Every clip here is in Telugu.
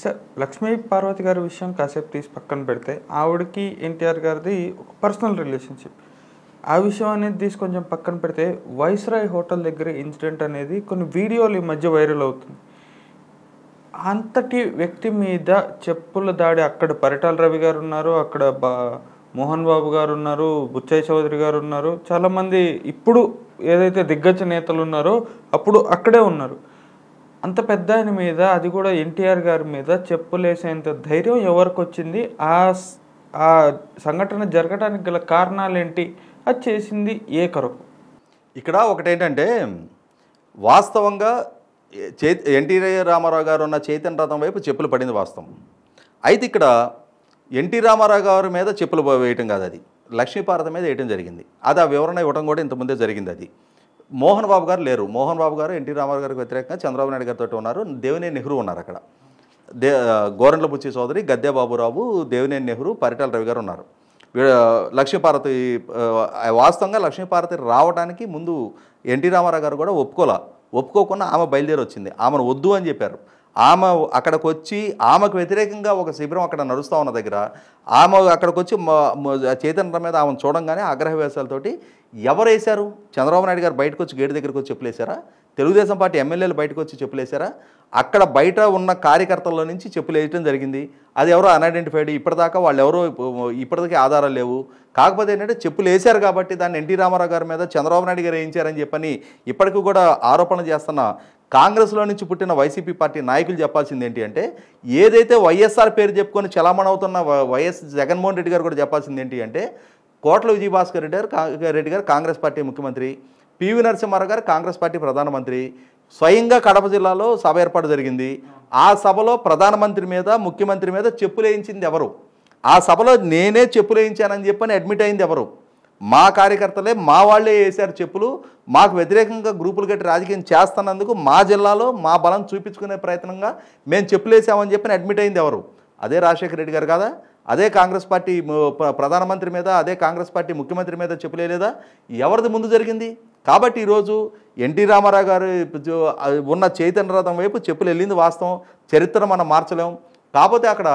సార్ లక్ష్మీ పార్వతి గారి విషయం కాసేపు తీసి పక్కన పెడితే ఆవిడకి ఎన్టీఆర్ గారిది ఒక పర్సనల్ రిలేషన్షిప్ ఆ విషయం అనేది తీసి కొంచెం పక్కన పెడితే వైస్రాయ్ హోటల్ దగ్గర ఇన్సిడెంట్ అనేది కొన్ని వీడియోలు ఈ మధ్య వైరల్ అవుతుంది అంతటి వ్యక్తి మీద చెప్పుల దాడి అక్కడ పరిటాల రవి గారు ఉన్నారు అక్కడ బా మోహన్ బాబు గారు ఉన్నారు బుచ్చయ్య చౌదరి గారు ఉన్నారు చాలామంది ఇప్పుడు ఏదైతే దిగ్గజ నేతలు ఉన్నారో అప్పుడు అక్కడే ఉన్నారు అంత పెద్ద ఆయన మీద అది కూడా ఎన్టీఆర్ గారి మీద చెప్పులేసేంత ధైర్యం ఎవరికి వచ్చింది ఆ ఆ సంఘటన జరగడానికి గల కారణాలు ఏంటి అది చేసింది ఏ కొరకు ఇక్కడ ఒకటేంటంటే వాస్తవంగా చే ఎన్టీ రామారావు గారు ఉన్న చైతన్య రథం వైపు చెప్పులు పడింది వాస్తవం అయితే ఇక్కడ ఎన్టీ రామారావు గారి మీద చెప్పులు వేయటం కాదు అది లక్ష్మీపార్వతి మీద వేయటం జరిగింది అది ఆ వివరణ ఇవ్వడం కూడా ఇంతకుముందే జరిగింది అది మోహన్ బాబు గారు లేరు మోహన్ బాబు గారు ఎన్టీ రామారావు గారికి వ్యతిరేకంగా చంద్రబాబు నాయుడు గారితో ఉన్నారు దేవినేని నెహ్రూ ఉన్నారు అక్కడ దే గోరెండ్ల బుచ్చి చౌదరి గద్దె బాబురావు దేవినేని నెహ్రూ పరిటాల రవి గారు ఉన్నారు లక్ష్మీపార్వతి వాస్తవంగా లక్ష్మీపార్వతి రావడానికి ముందు ఎన్టీ రామారావు గారు కూడా ఒప్పుకోలే ఒప్పుకోకుండా ఆమె బయలుదేరి వచ్చింది ఆమెను వద్దు అని చెప్పారు ఆమె అక్కడికి వచ్చి ఆమెకు వ్యతిరేకంగా ఒక శిబిరం అక్కడ నడుస్తూ ఉన్న దగ్గర ఆమె అక్కడికి వచ్చి చైతన్య మీద ఆమెను చూడంగానే ఆగ్రహ ఎవరు వేశారు చంద్రబాబు నాయుడు గారు బయటకు వచ్చి గేటు దగ్గరకు వచ్చి చెప్పులేశారా తెలుగుదేశం పార్టీ ఎమ్మెల్యేలు బయటకు వచ్చి చెప్పులేశారా అక్కడ బయట ఉన్న కార్యకర్తల నుంచి చెప్పులు వేయటం జరిగింది అది ఎవరో అన్ఐడెంటిఫైడ్ ఇప్పటిదాకా వాళ్ళు ఎవరో ఇప్పటికే ఆధారాలు లేవు కాకపోతే ఏంటంటే చెప్పులు వేశారు కాబట్టి దాన్ని ఎన్టీ రామారావు గారి మీద చంద్రబాబు నాయుడు గారు వేయించారని చెప్పని ఇప్పటికీ కూడా ఆరోపణ చేస్తున్న కాంగ్రెస్లో నుంచి పుట్టిన వైసీపీ పార్టీ నాయకులు చెప్పాల్సింది ఏంటి అంటే ఏదైతే వైఎస్ఆర్ పేరు చెప్పుకొని చలామణవుతున్న వైఎస్ జగన్మోహన్ రెడ్డి గారు కూడా చెప్పాల్సింది ఏంటి అంటే కోట్ల విజయభాస్కర్ రెడ్డి గారు రెడ్డి గారు కాంగ్రెస్ పార్టీ ముఖ్యమంత్రి పివి నరసింహారావు గారు కాంగ్రెస్ పార్టీ ప్రధానమంత్రి స్వయంగా కడప జిల్లాలో సభ ఏర్పాటు జరిగింది ఆ సభలో ప్రధానమంత్రి మీద ముఖ్యమంత్రి మీద చెప్పు లేయించింది ఎవరు ఆ సభలో నేనే చెప్పులు వేయించానని చెప్పని అడ్మిట్ అయింది ఎవరు మా కార్యకర్తలే మా వాళ్లే వేశారు చెప్పులు మాకు వ్యతిరేకంగా గ్రూపులు కట్టి రాజకీయం చేస్తున్నందుకు మా జిల్లాలో మా బలం చూపించుకునే ప్రయత్నంగా మేము చెప్పులు వేసామని చెప్పని అడ్మిట్ అయింది ఎవరు అదే రాజశేఖర రెడ్డి గారు కదా అదే కాంగ్రెస్ పార్టీ ప్రధానమంత్రి మీద అదే కాంగ్రెస్ పార్టీ ముఖ్యమంత్రి మీద చెప్పులేదా ఎవరిది ముందు జరిగింది కాబట్టి ఈరోజు ఎన్టీ రామారావు గారు ఉన్న చైతన్య రథం వైపు చెప్పులు వెళ్ళింది వాస్తవం చరిత్ర మనం మార్చలేం కాకపోతే అక్కడ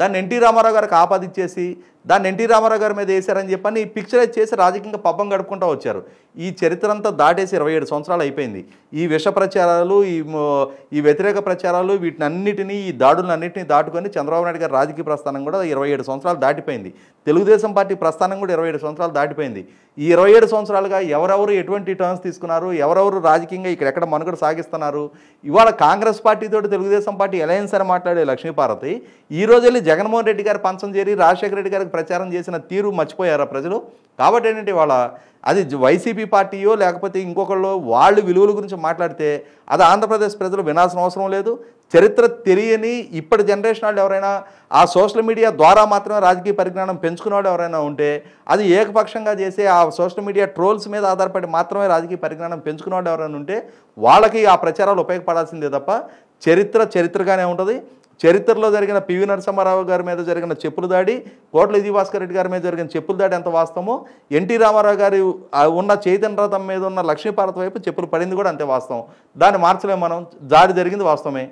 దాన్ని ఎన్టీ రామారావు గారికి ఆపాదిచ్చేసి దాన్ని ఎన్టీ రామారావు గారి మీద వేశారని చెప్పని పిక్చర్ చేసి రాజకీయంగా పబ్బం గడుపుకుంటూ వచ్చారు ఈ చరిత్ర అంతా దాటేసి ఇరవై ఏడు సంవత్సరాలు అయిపోయింది ఈ విష ప్రచారాలు ఈ ఈ వ్యతిరేక ప్రచారాలు వీటినన్నిటినీ ఈ దాడులన్నింటినీ దాటుకొని చంద్రబాబు నాయుడు గారి రాజకీయ ప్రస్థానం కూడా ఇరవై ఏడు సంవత్సరాలు దాటిపోయింది తెలుగుదేశం పార్టీ ప్రస్థానం కూడా ఇరవై ఏడు సంవత్సరాలు దాటిపోయింది ఈ ఇరవై ఏడు సంవత్సరాలుగా ఎవరెవరు ఎటువంటి టర్న్స్ తీసుకున్నారు ఎవరెవరు రాజకీయంగా ఇక్కడెక్కడ మనుగడ సాగిస్తున్నారు ఇవాళ కాంగ్రెస్ పార్టీతో తెలుగుదేశం పార్టీ ఎలయన్స్ అని మాట్లాడే లక్ష్మీపార్వతి ఈ రోజు వెళ్ళి జగన్మోహన్ రెడ్డి గారు పంచం చేరి రాజశేఖర రెడ్డి గారికి ప్రచారం చేసిన తీరు మర్చిపోయారా ప్రజలు కాబట్టి ఏంటంటే వాళ్ళ అది వైసీపీ పార్టీయో లేకపోతే ఇంకొకళ్ళు వాళ్ళు విలువల గురించి మాట్లాడితే అది ఆంధ్రప్రదేశ్ ప్రజలు వినాల్సిన అవసరం లేదు చరిత్ర తెలియని ఇప్పటి జనరేషన్ వాళ్ళు ఎవరైనా ఆ సోషల్ మీడియా ద్వారా మాత్రమే రాజకీయ పరిజ్ఞానం పెంచుకున్న వాళ్ళు ఎవరైనా ఉంటే అది ఏకపక్షంగా చేసే ఆ సోషల్ మీడియా ట్రోల్స్ మీద ఆధారపడి మాత్రమే రాజకీయ పరిజ్ఞానం పెంచుకున్న వాళ్ళు ఎవరైనా ఉంటే వాళ్ళకి ఆ ప్రచారాలు ఉపయోగపడాల్సిందే తప్ప చరిత్ర చరిత్రగానే ఉంటుంది చరిత్రలో జరిగిన పివి నరసింహారావు గారి మీద జరిగిన చెప్పుల దాడి కోట్ల విజయభాస్కర్ రెడ్డి గారి మీద జరిగిన చెప్పుల దాడి ఎంత వాస్తవమో ఎన్టీ రామారావు గారి ఉన్న చైతన్య రథం మీద ఉన్న లక్ష్మీపార్వతి వైపు చెప్పులు పడింది కూడా అంతే వాస్తవం దాన్ని మార్చలేము మనం దాడి జరిగింది వాస్తవమే